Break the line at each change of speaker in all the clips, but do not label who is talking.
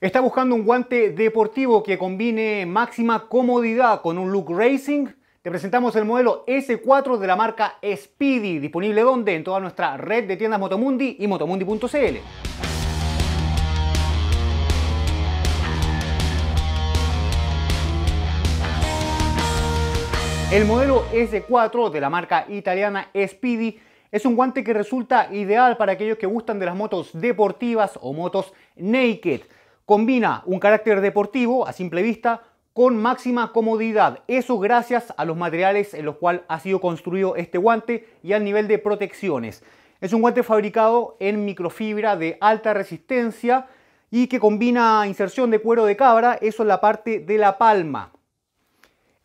Está buscando un guante deportivo que combine máxima comodidad con un look racing. Te presentamos el modelo S4 de la marca Speedy, disponible donde en toda nuestra red de tiendas Motomundi y motomundi.cl. El modelo S4 de la marca italiana Speedy es un guante que resulta ideal para aquellos que gustan de las motos deportivas o motos naked. Combina un carácter deportivo a simple vista con máxima comodidad. Eso gracias a los materiales en los cuales ha sido construido este guante y al nivel de protecciones. Es un guante fabricado en microfibra de alta resistencia y que combina inserción de cuero de cabra, eso en la parte de la palma.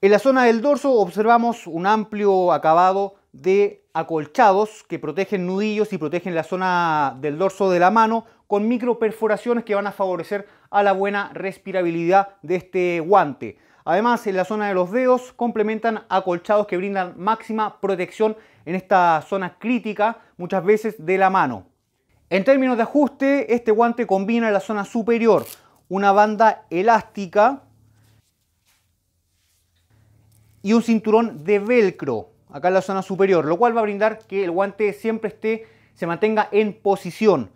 En la zona del dorso observamos un amplio acabado de acolchados que protegen nudillos y protegen la zona del dorso de la mano con micro perforaciones que van a favorecer a la buena respirabilidad de este guante. Además, en la zona de los dedos complementan acolchados que brindan máxima protección en esta zona crítica, muchas veces de la mano. En términos de ajuste, este guante combina en la zona superior una banda elástica y un cinturón de velcro acá en la zona superior, lo cual va a brindar que el guante siempre esté, se mantenga en posición.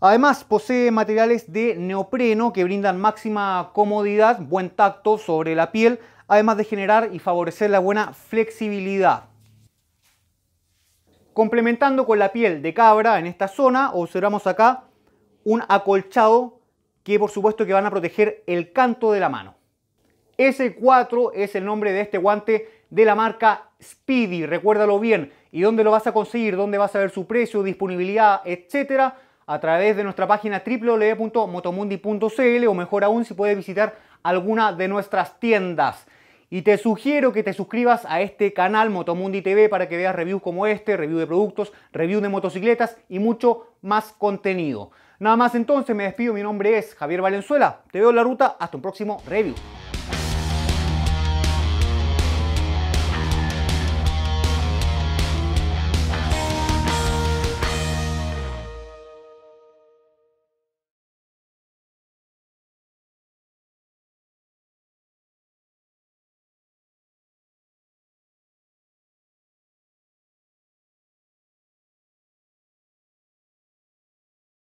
Además posee materiales de neopreno que brindan máxima comodidad, buen tacto sobre la piel, además de generar y favorecer la buena flexibilidad. Complementando con la piel de cabra en esta zona, observamos acá un acolchado que por supuesto que van a proteger el canto de la mano. S4 es el nombre de este guante de la marca Speedy, recuérdalo bien. ¿Y dónde lo vas a conseguir? ¿Dónde vas a ver su precio, disponibilidad, etcétera? A través de nuestra página www.motomundi.cl o mejor aún si puedes visitar alguna de nuestras tiendas. Y te sugiero que te suscribas a este canal Motomundi TV para que veas reviews como este, review de productos, review de motocicletas y mucho más contenido. Nada más entonces, me despido, mi nombre es Javier Valenzuela. Te veo en la ruta, hasta un próximo review.